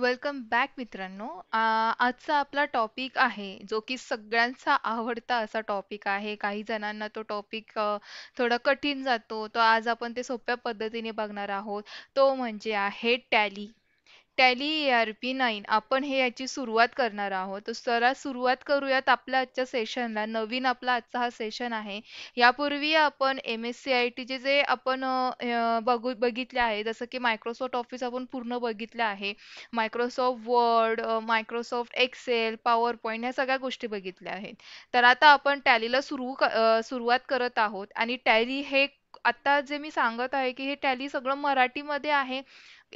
Welcome back मित्रांनो आजचा आपला टॉपिक आहे जो की सगळ्यांचा आवडता असा टॉपिक आहे काही जणांना तो टॉपिक थोडा कठीण जातो तो आज आपण ते सोप्या पद्धतीने बघणार आहोत तो म्हणजे आहे Tally Tally E R P nine आपण हे याची सुरुवात करणार आहोत तर सरळ सुरुवात करूयात आपल्या आजच्या सेशनला नवीन आपला आजचा हा सेशन आहे यापूर्वी आपण एम एस सी आय टीचे जे आपण बघू बघितले आहे जसं की मायक्रोसॉफ्ट ऑफिस आपण पूर्ण बघितलं आहे Microsoft Word Microsoft Excel power point ह्या सगळ्या गोष्टी बघितल्या आहेत तर आता आपण टॅलीला सुरू सुरुवात करत आहोत आणि टॅली हे आता जे मी सांगत आहे की हे टॅली सगळं मराठीमध्ये आहे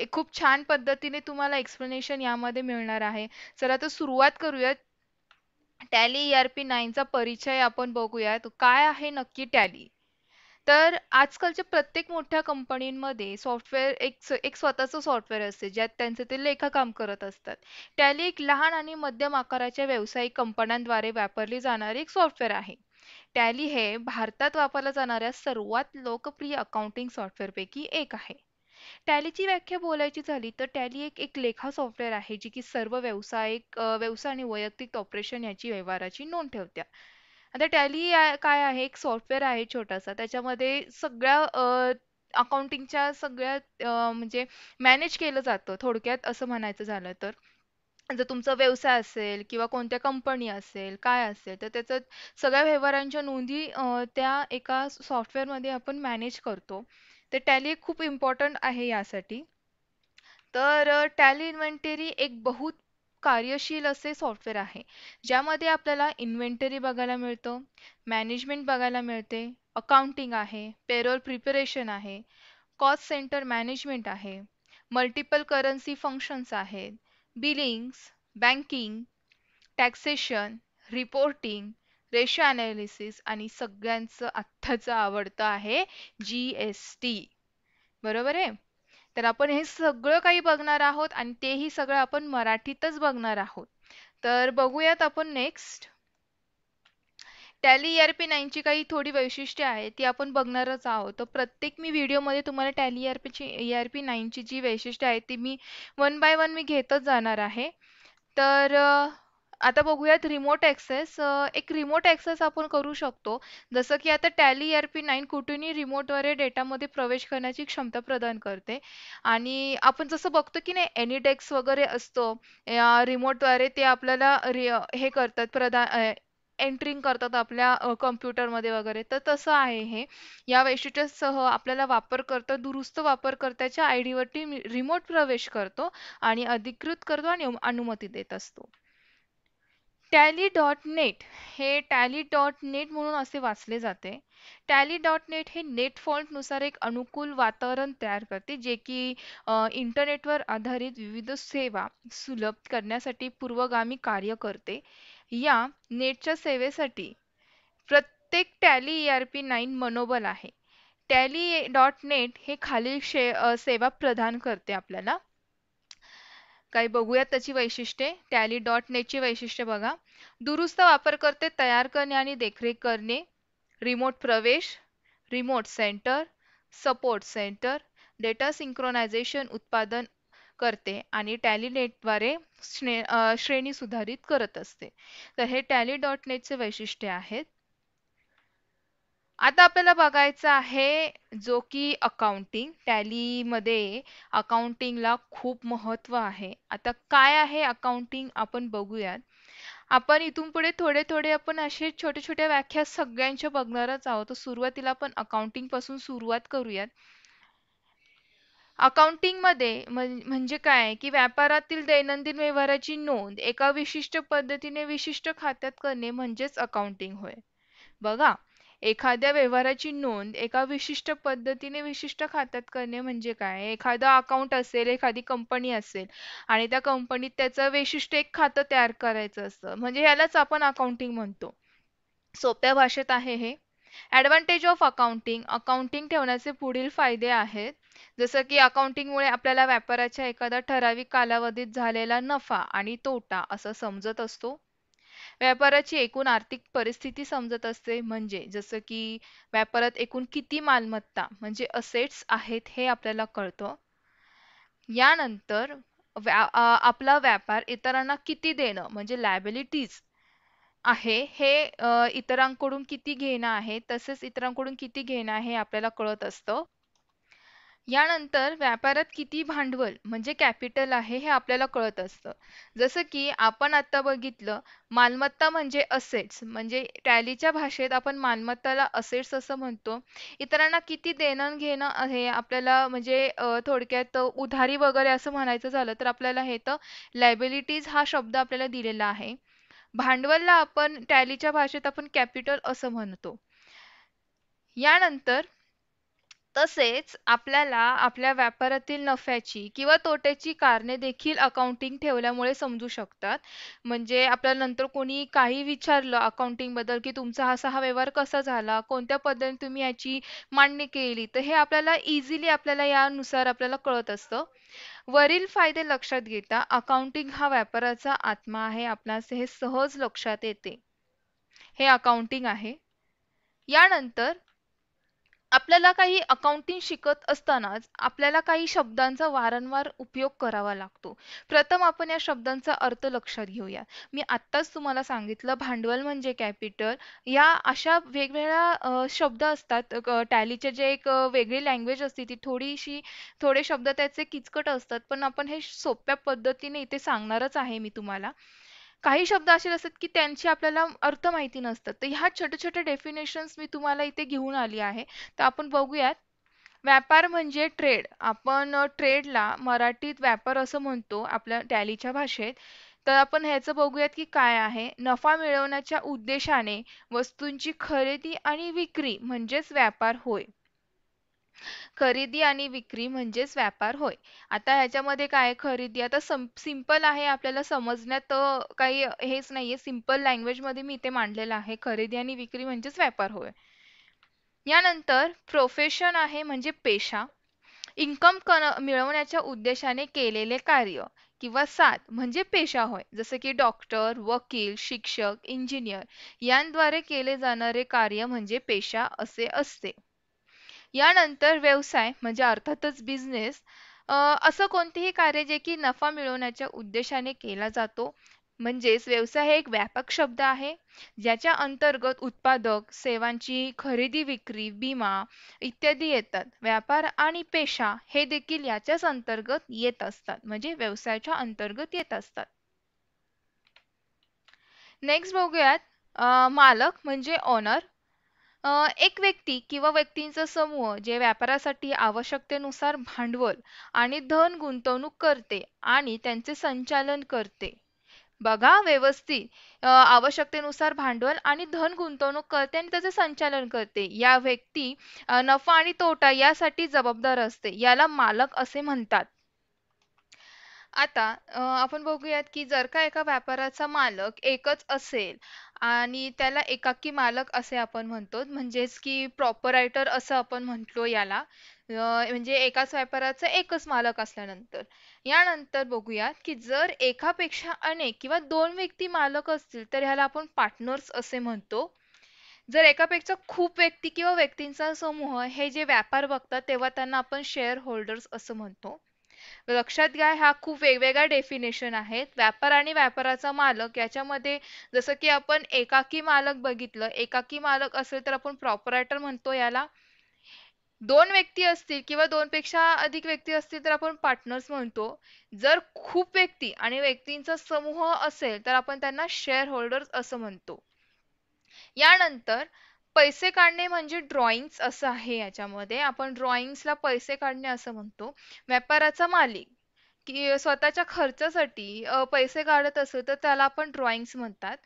एक खूप छान पद्धतीने तुम्हाला एक्सप्लेनेशन यामध्ये मिळणार आहे चला आता सुरुवात करूयात टॅली ई आर पी नाईनचा परिचय आपण बघूयात काय आहे नक्की टॅली तर आजकालच्या प्रत्येक मोठ्या कंपनीमध्ये सॉफ्टवेअर एक एक स्वतःचं सॉफ्टवेअर असते ज्यात त्यांचे ते काम करत असतात टॅली एक लहान आणि मध्यम आकाराच्या व्यावसायिक कंपन्यांद्वारे वापरली जाणारी एक सॉफ्टवेअर आहे टॅली हे भारतात वापरल्या जाणाऱ्या सर्वात लोकप्रिय अकाउंटिंग सॉफ्टवेअरपैकी एक आहे टॅलीची व्याख्या बोलायची झाली तर टॅली एक एक लेखा सॉफ्टवेअर आहे जी की सर्व व्यावसायिक व्यवसाय आणि वैयक्तिक ऑपरेशन याची व्यवहाराची नोंद ठेवते आता टॅली काय आहे एक सॉफ्टवेअर आहे छोटासा त्याच्यामध्ये सगळ्या अकाउंटिंगच्या सगळ्या म्हणजे मॅनेज केलं जातं थोडक्यात असं म्हणायचं झालं तर जर तुमचा व्यवसाय असेल किंवा कोणत्या कंपनी असेल काय असेल तर त्याचं सगळ्या व्यवहारांच्या नोंदी त्या एका मध्ये आपण मॅनेज करतो तर टॅली खूप इम्पॉर्टंट आहे यासाठी तर टॅली इन्व्हेंटरी एक बहुत कार्यशील असे सॉफ्टवेअर आहे ज्यामध्ये आपल्याला इन्व्हेंटरी बघायला मिळतो मॅनेजमेंट बघायला मिळते अकाउंटिंग आहे पेरोल प्रिपरेशन आहे कॉस्ट सेंटर मॅनेजमेंट आहे मल्टिपल करन्सी फंक्शन्स आहेत billings banking taxation reporting ratio analysis आणि सगळ्यांचं आत्ताचं आवडतं आहे जी एस टी बरोबर आहे तर आपण हे सगळं काही बघणार आहोत आणि तेही सगळं आपण मराठीतच बघणार आहोत तर बघूयात आपण नेक्स्ट टॅली आर पी नाईनची काही थोडी वैशिष्ट्ये आहे ती आपण बघणारच आहोत तर प्रत्येक मी व्हिडिओमध्ये तुम्हाला टॅली आर e ची ई आर पी नाईनची जी वैशिष्ट्ये आहेत ती मी वन बाय वन मी घेतच जाणार आहे तर आता बघूयात रिमोट ॲक्सेस एक रिमोट ॲक्सेस आपण करू शकतो जसं की आता टॅली आर पी नाईन कुठूनही रिमोटद्वारे डेटामध्ये प्रवेश करण्याची क्षमता प्रदान करते आणि आपण जसं बघतो की नाही डेक्स वगैरे असतो रिमोटद्वारे ते आपल्याला रि हे करतात प्रदान एंट्रिंग करतात आपल्या कम्प्युटरमध्ये वगैरे तर तसं आहे हे या वैशिष्ट्यासह आपल्याला वापरकर्ता दुरुस्त वापरकर्त्याच्या आय डीवरती रिमोट प्रवेश करतो आणि अधिकृत करतो आणि अनुमती देत असतो टॅली डॉट नेट हे टॅली डॉट नेट म्हणून असे वाचले जाते टॅली डॉट नेट हे नेट फॉल्टनुसार एक अनुकूल वातावरण तयार करते जे की इंटरनेटवर आधारित विविध सेवा सुलभ करण्यासाठी पूर्वगामी कार्य करते या नेटच्या सेवेसाठी प्रत्येक Tally E R P nine मनोबल आहे टॅली डॉट नेट हे खालील शे सेवा प्रदान करते आपल्याला काही बघूयात त्याची वैशिष्ट्ये टॅली डॉट नेटची वैशिष्ट्ये बघा दुरुस्त करते तयार करणे आणि देखरेख करणे रिमोट प्रवेश remote centre support centre data synchronisation उत्पादन करते आणि टॅली नेटद्वारे श्रेणी सुधारित करत असते तर हे टॅली डॉट नेटचे वैशिष्ट्य आहेत आता आपल्याला बघायचं आहे जो की अकाउंटिंग टॅलीमध्ये अकाउंटिंगला खूप महत्व आहे आता काय आहे अकाउंटिंग आपण बघूयात आपण इथून पुढे थोडे थोडे आपण असे छोटे छोटे व्याख्या सगळ्यांच्या बघणारच आहोत तर सुरुवातीला आपण अकाउंटिंग पासून सुरुवात करूयात अकाउंटिंग मध्ये म्हणजे काय की व्यापारातील दैनंदिन व्यवहाराची नोंद एका विशिष्ट पद्धतीने विशिष्ट खात्यात करणे म्हणजेच अकाउंटिंग होय बघा एखाद्या व्यवहाराची नोंद एका विशिष्ट पद्धतीने विशिष्ट खात्यात करणे म्हणजे काय एखादा अकाउंट असेल एखादी कंपनी असेल आणि त्या कंपनीत त्याचं वैशिष्ट्य एक खातं तयार करायचं असतं म्हणजे ह्यालाच आपण अकाउंटिंग म्हणतो सोप्या भाषेत आहे हे ॲडव्हान्टेज ऑफ अकाउंटिंग अकाउंटिंग ठेवण्याचे पुढील फायदे आहेत जसं की अकाउंटिंगमुळे आपल्याला व्यापाराच्या एखादा ठराविक कालावधीत झालेला नफा आणि तोटा असं समजत असतो व्यापाराची एकूण आर्थिक परिस्थिती समजत असते म्हणजे जसं की व्यापारात एकूण किती मालमत्ता म्हणजे असेट्स आहेत हे आपल्याला कळतं यानंतर व्या आपला व्यापार इतरांना किती देणं म्हणजे लायबिलिटीज आहे हे इतरांकडून किती घेणं आहे तसेच इतरांकडून किती घेणं आहे हे आपल्याला कळत असतं यानंतर व्यापारात किती भांडवल म्हणजे कॅपिटल आहे हे आपल्याला कळत असतं जसं की आपण आता बघितलं मालमत्ता म्हणजे असेट्स म्हणजे टॅलीच्या भाषेत आपण मालमत्ताला असेट्स असं म्हणतो इतरांना किती देणं घेणं आहे आपल्याला म्हणजे थोडक्यात उधारी वगैरे असं म्हणायचं झालं तर आपल्याला हे तर लायबिलिटीज हा शब्द आपल्याला दिलेला आहे भांडवलला आपण टॅलीच्या भाषेत आपण कॅपिटल असं म्हणतो यानंतर तसेच आपल्याला आपल्या व्यापारातील नफ्याची किंवा तोट्याची कारणे देखील अकाउंटिंग ठेवल्यामुळे समजू शकतात म्हणजे आपल्याला नंतर कोणी काही विचारलं अकाउंटिंग बद्दल की तुमचा असा हा व्यवहार कसा झाला कोणत्या पद्धतीने तुम्ही याची मांडणी केली तर हे आपल्याला इझिली आपल्याला यानुसार आपल्याला कळत असतं वरील फायदे लक्षात घेता अकाउंटिंग हा व्यापाराचा आत्मा आहे आपणास हे सहज लक्षात येते हे अकाउंटिंग आहे यानंतर आपल्याला काही अकाउंटिंग शिकत असतानाच आपल्याला काही शब्दांचा वारंवार उपयोग करावा लागतो प्रथम आपण या शब्दांचा अर्थ लक्षात घेऊया मी आत्ताच तुम्हाला सांगितलं भांडवल म्हणजे कॅपिटल या अशा वेगवेगळ्या शब्द असतात टॅलीचे जे एक वेगळी लँग्वेज असते ती थोडीशी थोडे शब्द त्याचे किचकट असतात पण आपण हे सोप्या पद्धतीने इथे सांगणारच आहे मी तुम्हाला काही शब्द असे असतात की त्यांची आपल्याला अर्थ माहिती नसतात तर ह्या छोट्या छोट्या डेफिनेशन्स मी तुम्हाला इथे घेऊन आली आहे तर आपण बघूयात व्यापार म्हणजे ट्रेड आपण ट्रेडला मराठीत व्यापार असं म्हणतो आपल्या टॅलीच्या भाषेत तर आपण ह्याचं बघूयात की काय आहे नफा मिळवण्याच्या उद्देशाने वस्तूंची खरेदी आणि विक्री म्हणजेच व्यापार होय खरेदी आणि विक्री म्हणजेच व्यापार होय आता ह्याच्यामध्ये काय खरेदी आता सिंपल सिम्पल आहे आपल्याला समजण्यात काही हेच नाहीये सिम्पल मध्ये मी इथे मांडलेलं आहे खरेदी आणि विक्री म्हणजेच व्यापार होय यानंतर प्रोफेशन आहे म्हणजे पेशा इन्कम मिळवण्याच्या उद्देशाने केलेले कार्य किंवा साथ म्हणजे पेशा होय जसे की डॉक्टर वकील शिक्षक इंजिनियर यांद्वारे केले जाणारे कार्य म्हणजे पेशा असे असते यानंतर व्यवसाय म्हणजे अर्थातच बिझनेस असं कोणतेही कार्य जे की नफा मिळवण्याच्या उद्देशाने केला जातो म्हणजेच व्यवसाय हे एक व्यापक शब्द आहे ज्याच्या अंतर्गत उत्पादक सेवांची खरेदी विक्री विमा इत्यादी येतात व्यापार आणि पेशा हे देखील याच्याच अंतर्गत येत असतात म्हणजे व्यवसायाच्या अंतर्गत येत असतात नेक्स्ट बघूयात मालक म्हणजे ऑनर एक व्यक्ती किंवा व्यक्तींचा समूह जे व्यापारासाठी आवश्यकतेनुसार भांडवल आणि धन गुंतवणूक करते आणि त्यांचे संचालन करते बघा व्यवस्थित आवश्यकतेनुसार भांडवल आणि धन गुंतवणूक करते आणि त्याचे संचालन करते या व्यक्ती नफा आणि तोटा यासाठी जबाबदार असते याला मालक असे म्हणतात आता आपण बघूयात की जर का एका व्यापाराचा मालक एकच असेल आणि त्याला एकाकी मालक असे आपण म्हणतो म्हणजेच की रायटर असं आपण म्हणतो याला म्हणजे एकाच व्यापाराचा एकच मालक असल्यानंतर यानंतर बघूयात की जर एकापेक्षा अनेक किंवा दोन व्यक्ती मालक असतील तर ह्याला आपण पार्टनर्स असे म्हणतो जर एकापेक्षा खूप व्यक्ती किंवा व्यक्तींचा समूह हे जे व्यापार बघतात तेव्हा त्यांना आपण शेअर होल्डर्स असं म्हणतो लक्षात घ्या ह्या खूप वेगवेगळ्या डेफिनेशन आहेत व्यापार आणि व्यापाराचा मालक याच्यामध्ये जसं की आपण एकाकी मालक बघितलं एकाकी मालक असेल तर आपण प्रॉपरायटर म्हणतो याला दोन व्यक्ती असतील किंवा दोन पेक्षा अधिक व्यक्ती असतील तर आपण पार्टनर्स म्हणतो जर खूप व्यक्ती आणि व्यक्तींचा समूह असेल तर आपण त्यांना शेअर होल्डर्स असं म्हणतो यानंतर पैसे काढणे म्हणजे ड्रॉइंग्स असं आहे याच्यामध्ये आपण ड्रॉइंग्सला ला पैसे काढणे असं म्हणतो. व्यापाराचा मालिक की स्वतःच्या खर्चासाठी पैसे काढत असेल तर त्याला आपण ड्रॉइंग्स म्हणतात.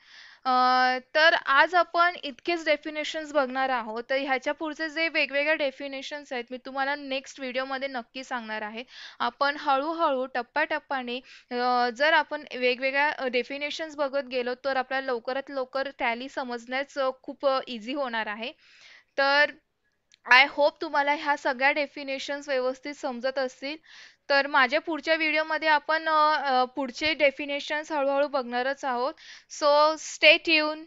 तर आज आपण इतकेच डेफिनेशन्स बघणार आहोत. तर ह्याच्या पुढचे जे वेगवेगळ्या डेफिनेशन्स आहेत, मी तुम्हाला नेक्स्ट व्हिडिओमध्ये नक्की सांगणार आहे. आपण हळूहळू हळू टप्प्याटप्प्याने जर आपण वेगवेगळ्या डेफिनेशन्स बघत गेलो, तर आपल्याला लवकरात लवकर टॅली समजण्यास खूप इझी होणार आहे. तर आय होप तुम्हाला ह्या सगळ्या डेफिनेशन्स व्यवस्थित समजत असतील तर माझ्या पुढच्या व्हिडिओमध्ये आपण पुढचे डेफिनेशन्स हळूहळू बघणारच आहोत सो स्टे ट्यून